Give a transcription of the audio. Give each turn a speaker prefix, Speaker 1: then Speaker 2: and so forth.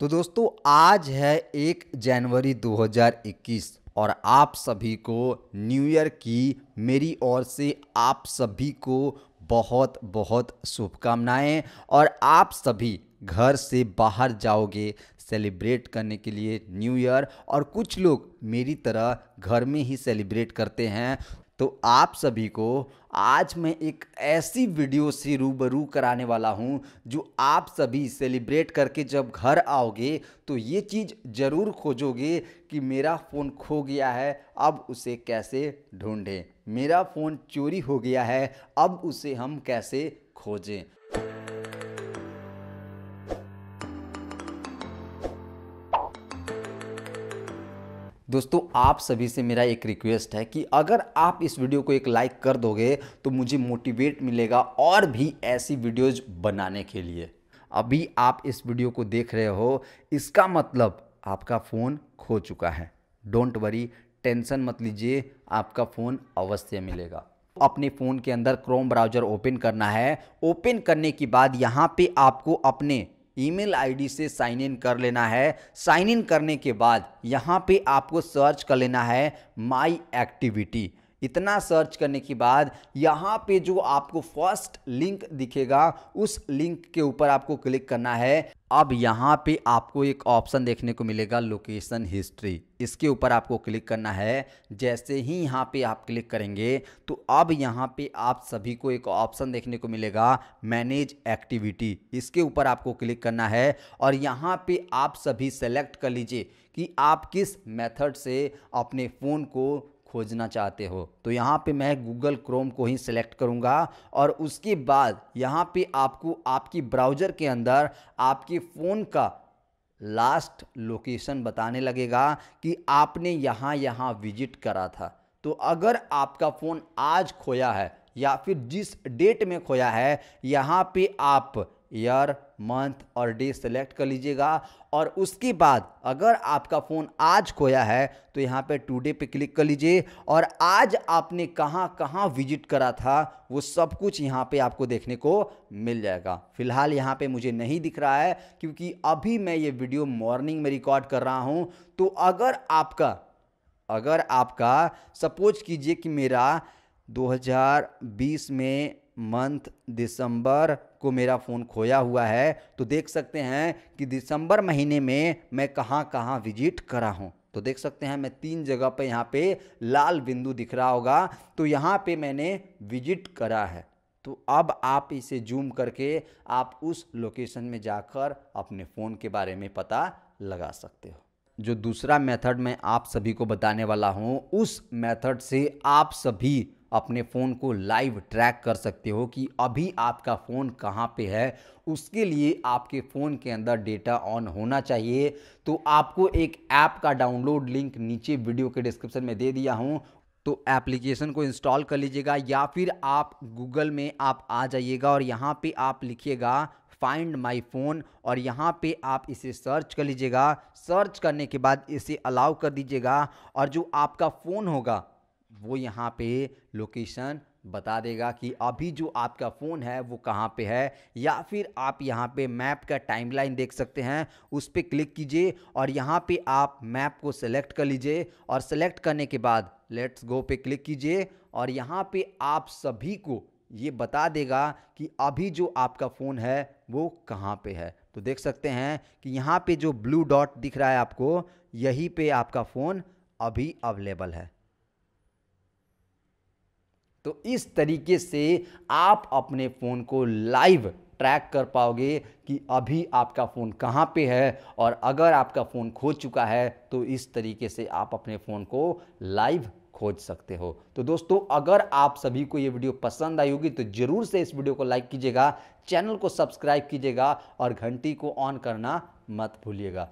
Speaker 1: तो दोस्तों आज है एक जनवरी 2021 और आप सभी को न्यू ईयर की मेरी ओर से आप सभी को बहुत बहुत शुभकामनाएं और आप सभी घर से बाहर जाओगे सेलिब्रेट करने के लिए न्यू ईयर और कुछ लोग मेरी तरह घर में ही सेलिब्रेट करते हैं तो आप सभी को आज मैं एक ऐसी वीडियो से रूबरू कराने वाला हूं जो आप सभी सेलिब्रेट करके जब घर आओगे तो ये चीज़ ज़रूर खोजोगे कि मेरा फ़ोन खो गया है अब उसे कैसे ढूंढें मेरा फ़ोन चोरी हो गया है अब उसे हम कैसे खोजें दोस्तों आप सभी से मेरा एक रिक्वेस्ट है कि अगर आप इस वीडियो को एक लाइक कर दोगे तो मुझे मोटिवेट मिलेगा और भी ऐसी वीडियोज बनाने के लिए अभी आप इस वीडियो को देख रहे हो इसका मतलब आपका फ़ोन खो चुका है डोंट वरी टेंशन मत लीजिए आपका फ़ोन अवश्य मिलेगा अपने फ़ोन के अंदर क्रोम ब्राउज़र ओपन करना है ओपन करने के बाद यहाँ पे आपको अपने ईमेल आईडी से साइन इन कर लेना है साइन इन करने के बाद यहाँ पे आपको सर्च कर लेना है माई एक्टिविटी इतना सर्च करने के बाद यहाँ पे जो आपको फर्स्ट लिंक दिखेगा उस लिंक के ऊपर आपको क्लिक करना है अब यहाँ पे आपको एक ऑप्शन देखने को मिलेगा लोकेशन हिस्ट्री इसके ऊपर आपको क्लिक करना है जैसे ही यहाँ पे आप क्लिक करेंगे तो अब यहाँ पे आप सभी को एक ऑप्शन देखने को मिलेगा मैनेज एक्टिविटी इसके ऊपर आपको क्लिक करना है और यहाँ पे आप सभी सेलेक्ट कर लीजिए कि आप किस मेथड से अपने फ़ोन को खोजना चाहते हो तो यहाँ पे मैं गूगल क्रोम को ही सिलेक्ट करूँगा और उसके बाद यहाँ पे आपको आपकी ब्राउज़र के अंदर आपके फ़ोन का लास्ट लोकेशन बताने लगेगा कि आपने यहाँ यहाँ विजिट करा था तो अगर आपका फ़ोन आज खोया है या फिर जिस डेट में खोया है यहाँ पे आप ईयर मंथ और डे सेलेक्ट कर लीजिएगा और उसके बाद अगर आपका फ़ोन आज खोया है तो यहाँ पे टुडे पे क्लिक कर लीजिए और आज आपने कहाँ कहाँ विजिट करा था वो सब कुछ यहाँ पे आपको देखने को मिल जाएगा फ़िलहाल यहाँ पे मुझे नहीं दिख रहा है क्योंकि अभी मैं ये वीडियो मॉर्निंग में रिकॉर्ड कर रहा हूँ तो अगर आपका अगर आपका सपोज कीजिए कि मेरा 2020 में मंथ दिसंबर को मेरा फ़ोन खोया हुआ है तो देख सकते हैं कि दिसंबर महीने में मैं कहाँ कहाँ विजिट करा हूँ तो देख सकते हैं मैं तीन जगह पे यहाँ पे लाल बिंदु दिख रहा होगा तो यहाँ पे मैंने विजिट करा है तो अब आप इसे जूम करके आप उस लोकेशन में जाकर अपने फ़ोन के बारे में पता लगा सकते हो जो दूसरा मेथड मैं आप सभी को बताने वाला हूँ उस मेथड से आप सभी अपने फ़ोन को लाइव ट्रैक कर सकते हो कि अभी आपका फ़ोन कहाँ पे है उसके लिए आपके फ़ोन के अंदर डेटा ऑन होना चाहिए तो आपको एक ऐप का डाउनलोड लिंक नीचे वीडियो के डिस्क्रिप्शन में दे दिया हूँ तो एप्लीकेशन को इंस्टॉल कर लीजिएगा या फिर आप गूगल में आप आ जाइएगा और यहाँ पे आप लिखिएगा फाइंड माई फ़ोन और यहाँ पे आप इसे सर्च कर लीजिएगा सर्च करने के बाद इसे अलाउ कर दीजिएगा और जो आपका फ़ोन होगा वो यहाँ पे लोकेशन बता देगा कि अभी जो आपका फ़ोन है वो कहाँ पे है या फिर आप यहाँ पे मैप का टाइमलाइन देख सकते हैं उस पर क्लिक कीजिए और यहाँ पे आप मैप को सेलेक्ट कर लीजिए और सेलेक्ट करने के बाद लेट्स गो पे क्लिक कीजिए और यहाँ पे आप सभी को ये बता देगा कि अभी जो आपका फ़ोन है वो कहाँ पे है तो देख सकते हैं कि यहाँ पे जो ब्लू डॉट दिख रहा है आपको यही पे आपका फ़ोन अभी अवेलेबल है तो इस तरीके से आप अपने फ़ोन को लाइव ट्रैक कर पाओगे कि अभी आपका फ़ोन कहाँ पे है और अगर आपका फ़ोन खो चुका है तो इस तरीके से आप अपने फ़ोन को लाइव खोज सकते हो तो दोस्तों अगर आप सभी को ये वीडियो पसंद आई होगी तो ज़रूर से इस वीडियो को लाइक कीजिएगा चैनल को सब्सक्राइब कीजिएगा और घंटी को ऑन करना मत भूलिएगा